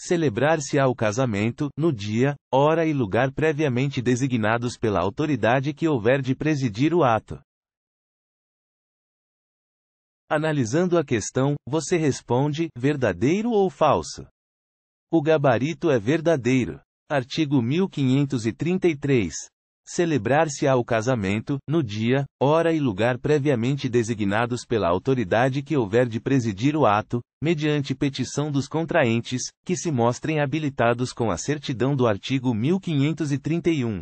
celebrar-se-á o casamento, no dia, hora e lugar previamente designados pela autoridade que houver de presidir o ato. Analisando a questão, você responde: verdadeiro ou falso? O gabarito é verdadeiro. Artigo 1533 celebrar-se-á o casamento, no dia, hora e lugar previamente designados pela autoridade que houver de presidir o ato, mediante petição dos contraentes, que se mostrem habilitados com a certidão do artigo 1531.